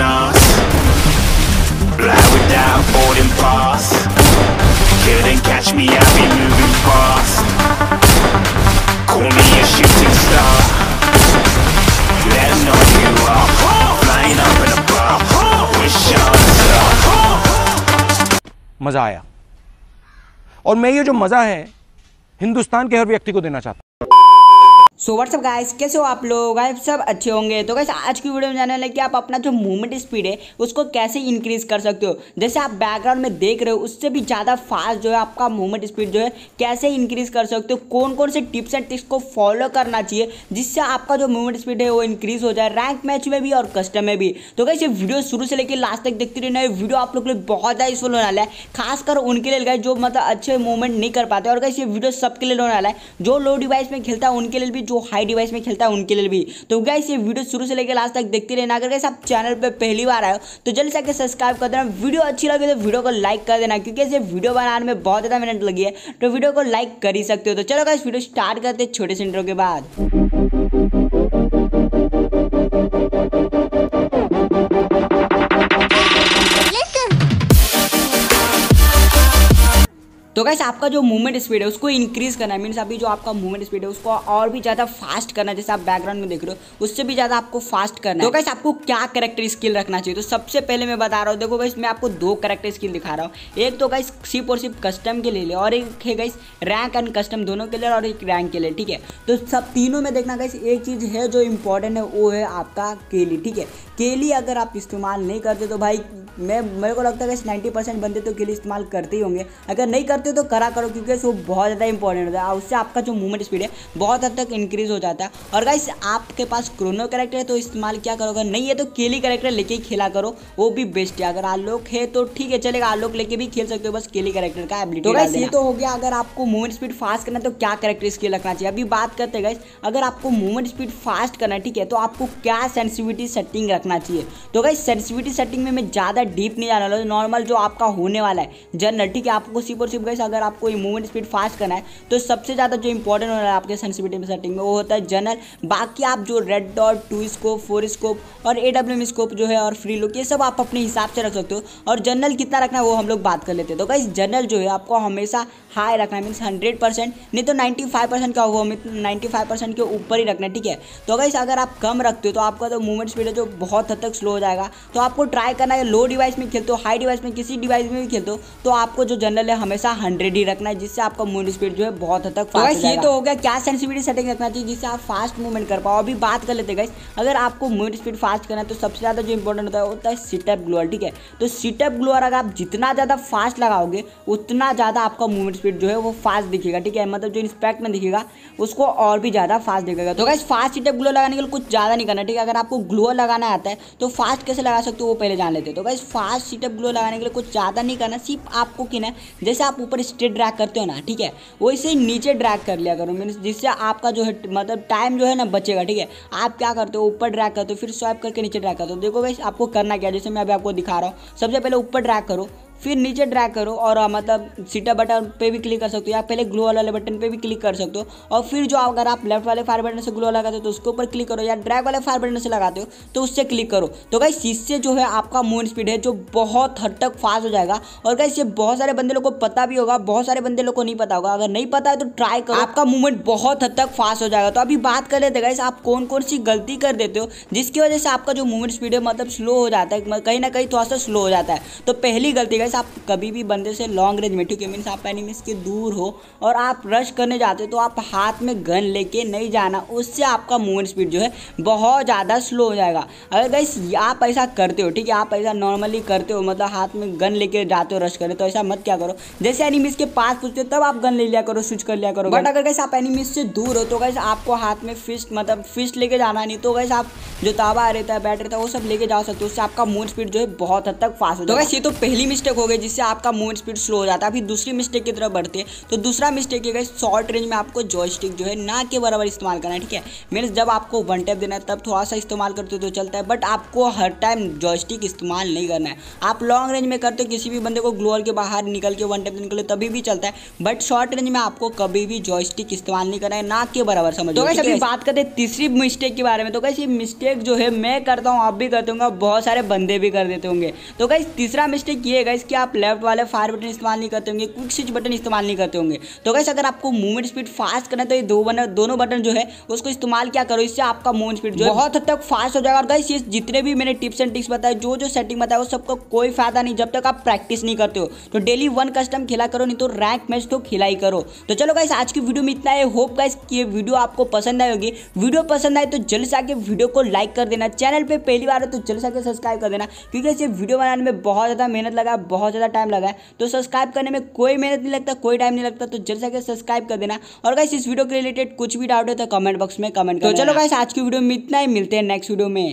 us Fly without boarding pass Couldn't catch me, I'll be moving fast Call me a shooting star मज़ा आया और मैं ये जो मज़ा है हिंदुस्तान के हर व्यक्ति को देना चाहता हूं सो व्हाट्सअप गाइस कैसे हो आप लोग आप सब अच्छे होंगे तो कैसे आज की वीडियो में जानने वाले कि आप अपना जो मूवमेंट स्पीड है उसको कैसे इंक्रीज कर सकते हो जैसे आप बैकग्राउंड में देख रहे हो उससे भी ज़्यादा फास्ट जो है आपका मूवमेंट स्पीड जो है कैसे इंक्रीज कर सकते हो कौन कौन से टिप्स एंड ट्रिक्स को फॉलो करना चाहिए जिससे आपका जो मूवमेंट स्पीड है वो इंक्रीज हो जाए रैंक मैच में भी और कस्टम में भी तो कैसे वीडियो शुरू से लेकर लास्ट तक देखते रहना वीडियो आप लोग के लिए बहुत ज़्यादा यूजफुल होने वाला है खासकर उनके लिए गए जो मतलब अच्छे मूवमेंट नहीं कर पाते और कैसे वीडियो सबके लिए होने वाला है जो लो डिवाइस में खेलता है उनके लिए भी जो हाई डिवाइस में खेलता है उनके लिए भी तो गाइस ये वीडियो शुरू से लेकर लास्ट तक देखते रहना अगर आप चैनल पर पहली बार आए तो जल्दी से आकर सब्सक्राइब कर देना वीडियो अच्छी लगे तो वीडियो को लाइक कर देना क्योंकि ऐसे वीडियो बनाने में बहुत ज़्यादा मेहनत लगी है तो वीडियो को लाइक कर ही सकते हो तो चलो गाइस वीडियो स्टार्ट करते छोटे सेंटरों के बाद तो कैसे आपका जो मूवमेंट स्पीड है उसको इंक्रीज़ करना है मीन्स अभी जो आपका मूवमेंट स्पीड है उसको और भी ज़्यादा फास्ट करना है जैसे आप बैकग्राउंड में देख रहे हो उससे भी ज़्यादा आपको फास्ट करना है तो कैसे आपको क्या करेक्टर स्किल रखना चाहिए तो सबसे पहले मैं बता रहा हूँ देखो गाइस मैं आपको दो करेक्टर स्किल दिखा रहा हूँ एक तो गाइस सिर्फ और सिर्फ कस्टम के लिए और एक है गाइस रैंक एंड कस्टम दोनों के लिए और एक रैंक के लिए ठीक है तो सब तीनों में देखना गाइस एक चीज़ है जो इंपॉर्टेंट है वो है आपका केली ठीक है केली अगर आप इस्तेमाल नहीं करते तो भाई मैं मेरे को लगता है कि नाइन्टी परसेंट बंदे तो गिल इस्तेमाल करते ही होंगे अगर नहीं करते तो करा करो क्योंकि वो बहुत ज़्यादा इंपॉर्टेंट होता है उससे आपका जो मूवमेंट स्पीड है बहुत हद तक इंक्रीज हो जाता है और गाइस आपके पास क्रोनो करेक्टर है तो इस्तेमाल क्या करो अगर नहीं है तो केली करेक्टर लेके ही खेला करो वो भी बेस्ट है अगर आलोक है तो ठीक है चलेगा आलोक लेके भी खेल सकते हो बस केली करेक्टर का एबिलिटी तो गाइस ये तो हो गया अगर आपको मूवमेंट स्पीड फास्ट करना है तो क्या इसके लिए रखना चाहिए अभी बात करते गाइस अगर आपको मूवमेंट स्पीड फास्ट करना है ठीक है तो आपको क्या सेंसिविटी सेटिंग रखना चाहिए तो गाइस सेंसिविटी सेटिंग में मैं ज़्यादा ज़्यादा डीप नहीं जाने वाला नॉर्मल जो आपका होने वाला है जनरल ठीक है आपको सिप और सिप गई अगर आपको मूवमेंट स्पीड फास्ट करना है तो सबसे ज़्यादा जो इंपॉर्टेंट होना है आपके सेंसिविटी में सेटिंग में वो होता है जनरल बाकी आप जो red dot two scope four scope और ए डब्ल्यू एम स्कोप जो है और फ्री लुक ये सब आप अपने हिसाब से रख सकते हो और जनरल कितना रखना है वो हम लोग बात कर लेते हैं तो गैस जनरल जो है आपको हमेशा हाई रखना है मीन्स हंड्रेड परसेंट नहीं तो नाइन्टी फाइव परसेंट का हुआ नाइन्टी फाइव परसेंट के ऊपर ही रखना है ठीक है तो गैस अगर आप कम रखते हो तो आपका तो मूवमेंट स्पीड है जो बहुत हद तक स्लो हो जाएगा तो आपको ट्राई करना है लोड डिवाइस में खेलते हो हाई डिवाइस में किसी डिवाइस में भी खेलते हो तो आपको जो जनरल है हमेशा हंड्रेड ही रखना है जिससे आपका मूव स्पीड जो है बहुत हद तक फास्ट तो ये तो हो गया क्या सेंसिटिविटी सेटिंग रखना चाहिए जिससे आप फास्ट मूवमेंट कर पाओ अभी बात कर लेते गाइस अगर आपको मूव स्पीड फास्ट करना है तो सबसे ज़्यादा जो इंपॉर्टेंट होता है होता है सिटअप ग्लोअर ठीक है तो सिटअप ग्लोअर अगर आप जितना ज़्यादा फास्ट लगाओगे उतना ज़्यादा आपका मूवमेंट स्पीड जो है वो फास्ट दिखेगा ठीक है मतलब जो इंस्पेक्ट में दिखेगा उसको और भी ज़्यादा फास्ट दिखेगा तो गाइस फास्ट सिटअप ग्लोअर लगाने के लिए कुछ ज़्यादा नहीं करना ठीक है अगर आपको ग्लोअर लगाना आता है तो फास्ट कैसे लगा सकते हो वो पहले जान लेते हैं तो गाइस फास्ट सीटअप ग्लो लगाने के लिए कुछ ज़्यादा नहीं करना सिर्फ आपको कि ना जैसे आप ऊपर स्ट्रेट ड्रैग करते हो ना ठीक है वैसे ही नीचे ड्रैग कर लिया करो मीन जिससे आपका जो है मतलब टाइम जो है ना बचेगा ठीक है आप क्या करते हो ऊपर ड्रैग करते हो फिर स्वाइप करके नीचे ड्रैग करते हो देखो भाई आपको करना क्या जैसे मैं अभी आपको दिखा रहा हूँ सबसे पहले ऊपर ड्रैग करो फिर नीचे ड्रैग करो और मतलब सीटा बटन पे भी क्लिक कर सकते हो या पहले ग्लो वाले बटन पे भी क्लिक कर सकते हो और फिर जो अगर आप लेफ्ट वाले फायर बटन से ग्लो लगाते हो तो उसके ऊपर क्लिक करो या ड्रैग वाले फायर बटन से लगाते हो तो उससे क्लिक करो तो गाइस इससे जो है आपका मूव स्पीड है जो बहुत हद तक फास्ट हो जाएगा और गाइस ये बहुत सारे बंदे लोग को पता भी होगा बहुत सारे बंदे लोग को नहीं पता होगा अगर नहीं पता है तो ट्राई करो आपका मूवमेंट बहुत हद तक फास्ट हो जाएगा तो अभी बात कर लेते गाइस आप कौन कौन सी गलती कर देते हो जिसकी वजह से आपका जो मूवमेंट स्पीड है मतलब स्लो हो जाता है कहीं ना कहीं थोड़ा सा स्लो हो जाता है तो पहली गलती गाइस मीन्स आप कभी भी बंदे से लॉन्ग रेंज में ठीक है मीन्स आप एनिमीज के दूर हो और आप रश करने जाते हो तो आप हाथ में गन लेके नहीं जाना उससे आपका मूवमेंट स्पीड जो है बहुत ज़्यादा स्लो हो जाएगा अगर गाइस आप ऐसा करते हो ठीक है आप ऐसा नॉर्मली करते हो मतलब हाथ में गन लेके जाते हो रश करे तो ऐसा मत क्या करो जैसे एनिमीज के पास पूछते हो तब आप गन ले लिया करो स्विच कर लिया करो बट अगर कैसे आप एनिमीज से दूर हो तो गैस आपको हाथ में फिस्ट मतलब फिस्ट लेके जाना नहीं तो गैस आप जो तावा रहता है बैट रहता है वो सब लेके जा सकते हो उससे आपका मूव स्पीड जो है बहुत हद तक फास्ट हो तो जाएगा तो ये तो पहली मिस्टेक हो गई जिससे आपका मूव स्पीड स्लो हो जाता है अभी दूसरी मिस्टेक की तरफ बढ़ते हैं तो दूसरा मिस्टेक ये गई शॉर्ट रेंज में आपको जॉयस्टिक जो है ना के बराबर इस्तेमाल करना है ठीक है मीन्स जब आपको वन टैप देना है तब थोड़ा सा इस्तेमाल करते हो तो चलता है बट आपको हर टाइम जॉयस्टिक इस्तेमाल नहीं करना है आप लॉन्ग रेंज में करते हो किसी भी बंदे को ग्लोअर के बाहर निकल के वन टैप लिए तभी भी चलता है बट शॉर्ट रेंज में आपको कभी भी जॉयस्टिक इस्तेमाल नहीं करना है ना के बराबर समझ तो कैसे बात करते तीसरी मिस्टेक के बारे में तो कैसे मिस्टेक मिस्टेक जो है मैं करता हूँ आप भी करते होंगे बहुत सारे बंदे भी कर देते होंगे तो गाइस तीसरा मिस्टेक ये है गाइस कि आप लेफ्ट वाले फायर बटन इस्तेमाल नहीं करते होंगे क्विक स्विच बटन इस्तेमाल नहीं करते होंगे तो गाइस अगर आपको मूवमेंट स्पीड फास्ट करना है तो ये दो बन दोनों बटन जो है उसको इस्तेमाल क्या करो इससे आपका मूवमेंट स्पीड जो बहुत हद तक फास्ट हो जाएगा और गाइस ये जितने भी मैंने टिप्स एंड टिक्स बताए जो जो सेटिंग बताया वो सबका कोई फायदा नहीं जब तक आप प्रैक्टिस नहीं करते हो तो डेली वन कस्टम खेला करो नहीं तो रैंक मैच तो खिला ही करो तो चलो गाइस आज की वीडियो में इतना है होप गाइस कि ये वीडियो आपको पसंद आएगी वीडियो पसंद आए तो जल्द से आके वीडियो को लाइक कर देना चैनल पे पहली बार है तो चल सके सब्सक्राइब कर देना क्योंकि इसे वीडियो बनाने में बहुत ज़्यादा मेहनत लगा बहुत ज़्यादा टाइम लगा है तो सब्सक्राइब करने में कोई मेहनत नहीं लगता कोई टाइम नहीं लगता तो जल सके सब्सक्राइब कर देना और गाइस इस वीडियो के रिलेटेड कुछ भी डाउट है तो कमेंट बॉक्स में कमेंट तो करो चलो गाइस आज की वीडियो में इतना ही मिलते हैं नेक्स्ट वीडियो में